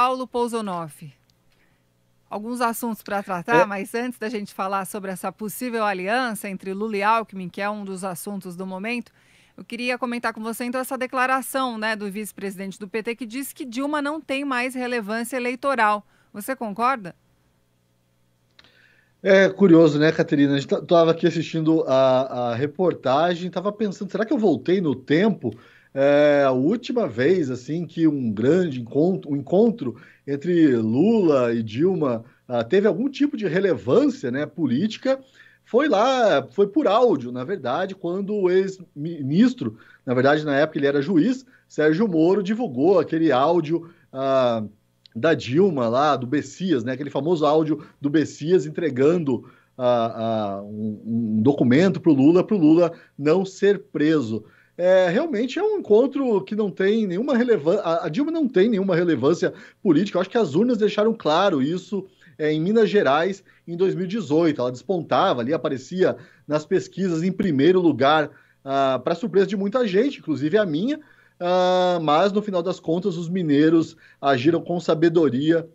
Paulo Pousonoff. Alguns assuntos para tratar, é... mas antes da gente falar sobre essa possível aliança entre Lula e Alckmin, que é um dos assuntos do momento, eu queria comentar com você então essa declaração né, do vice-presidente do PT que diz que Dilma não tem mais relevância eleitoral. Você concorda? É curioso, né, Caterina? A gente estava aqui assistindo a, a reportagem, estava pensando, será que eu voltei no tempo? é a última vez assim que um grande encontro, um encontro entre Lula e Dilma uh, teve algum tipo de relevância né, política foi lá, foi por áudio, na verdade, quando o ex-ministro, na verdade, na época ele era juiz, Sérgio Moro divulgou aquele áudio ah, da Dilma lá, do Bessias, né? Aquele famoso áudio do Bessias entregando ah, um, um, documento para o Lula, para o Lula não ser preso é, realmente é um encontro que não tem nenhuma relevância. A Dilma não tem nenhuma relevância política. Eu acho que as urnas deixaram claro isso é, em Minas Gerais em 2018. Ela despontava ali, aparecia nas pesquisas em primeiro lugar, ah, para surpresa de muita gente, inclusive a minha. Ah, mas no final das contas, os mineiros agiram com sabedoria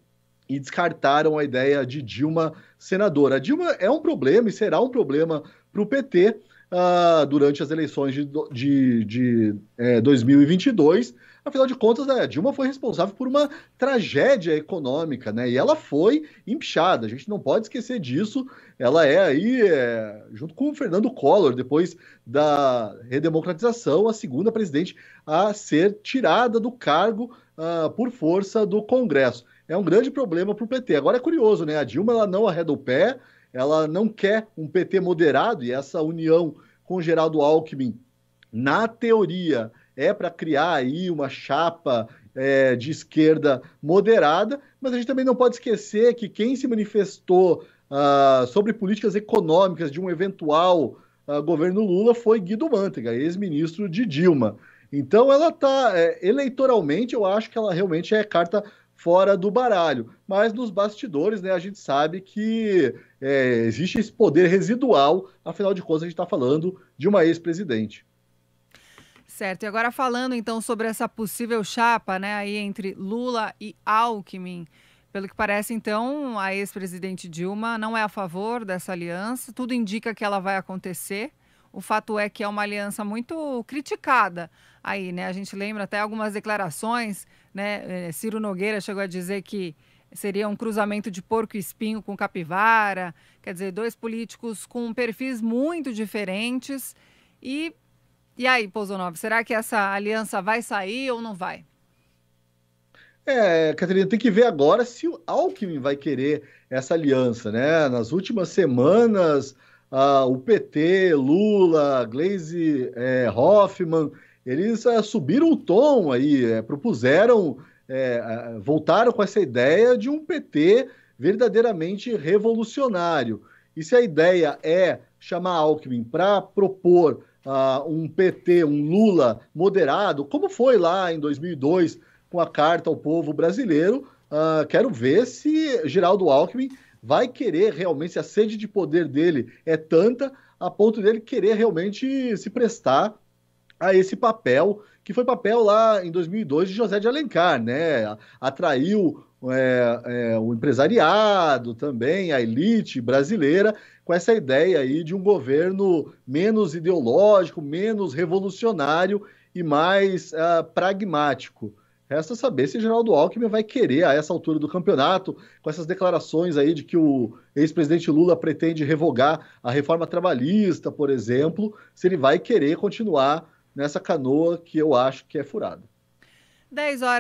e descartaram a ideia de Dilma senadora. A Dilma é um problema e será um problema para o PT, uh, durante as eleições de, de, de é, 2022. Afinal de contas, a Dilma foi responsável por uma tragédia econômica, né? E ela foi empichada, a gente não pode esquecer disso. Ela é aí, é, junto com o Fernando Collor, depois da redemocratização, a segunda presidente a ser tirada do cargo uh, por força do Congresso. É um grande problema para o PT. Agora é curioso, né? A Dilma ela não arreda o pé, ela não quer um PT moderado, e essa união com Geraldo Alckmin, na teoria, é para criar aí uma chapa é, de esquerda moderada, mas a gente também não pode esquecer que quem se manifestou ah, sobre políticas econômicas de um eventual ah, governo Lula foi Guido Mantega, ex-ministro de Dilma. Então ela está, é, eleitoralmente, eu acho que ela realmente é carta fora do baralho. Mas nos bastidores, né, a gente sabe que é, existe esse poder residual, afinal de contas, a gente está falando de uma ex-presidente. Certo, e agora falando então sobre essa possível chapa, né, aí entre Lula e Alckmin. Pelo que parece, então, a ex-presidente Dilma não é a favor dessa aliança, tudo indica que ela vai acontecer. O fato é que é uma aliança muito criticada aí, né? A gente lembra até algumas declarações, né? É, Ciro Nogueira chegou a dizer que seria um cruzamento de porco espinho com capivara, quer dizer, dois políticos com perfis muito diferentes. E, e aí, Pousonov, será que essa aliança vai sair ou não vai? É, Catarina, tem que ver agora se o Alckmin vai querer essa aliança, né? Nas últimas semanas, ah, o PT, Lula, Glaze é, Hoffman, eles é, subiram o tom aí, é, propuseram, é, é, voltaram com essa ideia de um PT verdadeiramente revolucionário. E se a ideia é chamar Alckmin para propor ah, um PT, um Lula moderado, como foi lá em 2002 com a carta ao povo brasileiro, ah, quero ver se Geraldo Alckmin vai querer realmente, se a sede de poder dele é tanta, a ponto dele querer realmente se prestar a esse papel, que foi papel lá em 2002 de José de Alencar, né? Atraiu é, é, o empresariado também, a elite brasileira, com essa ideia aí de um governo menos ideológico, menos revolucionário e mais uh, pragmático. Resta saber se Geraldo Alckmin vai querer, a essa altura do campeonato, com essas declarações aí de que o ex-presidente Lula pretende revogar a reforma trabalhista, por exemplo, se ele vai querer continuar nessa canoa que eu acho que é furada. 10 horas.